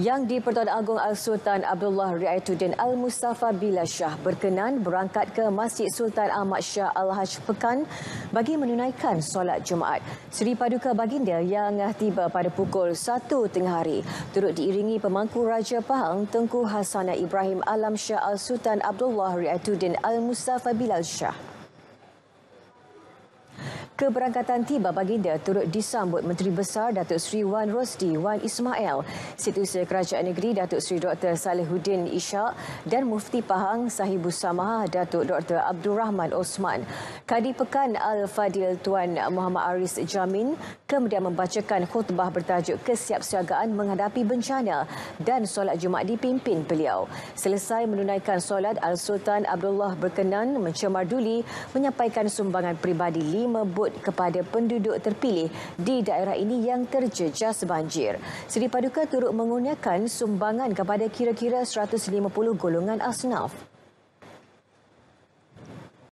Yang di-Pertuan Agong Al-Sultan Abdullah Riayatuddin Al-Mustafa Bila Shah berkenan berangkat ke Masjid Sultan Ahmad Shah Al-Hajj Pekan bagi menunaikan solat Jumaat. Seri Paduka Baginda yang tiba pada pukul 1 tengah hari turut diiringi pemangku Raja Pahang Tengku Hassanah Ibrahim Alam Shah Al-Sultan Abdullah Riayatuddin Al-Mustafa Bila Shah. Keberangkatan tiba baginda turut disambut Menteri Besar Datuk Seri Wan Rosdi Wan Ismail, Setiausaha Kerajaan Negeri Datuk Seri Dr. Salihuddin Ishak dan Mufti Pahang Sahibus Samaha Datuk Dr. Abdul Rahman Osman. Kadi Pekan Al-Fadil Tuan Muhammad Aris Jamin kemudian membacakan khutbah bertajuk kesiapsiagaan menghadapi bencana dan solat Jumaat dipimpin beliau. Selesai menunaikan solat, Al-Sultan Abdullah berkenan mencemar duli menyampaikan sumbangan peribadi lima but tersebut kepada penduduk terpilih di daerah ini yang terjejas banjir. Seri Paduka turut mengurniakan sumbangan kepada kira-kira 150 golongan asnaf.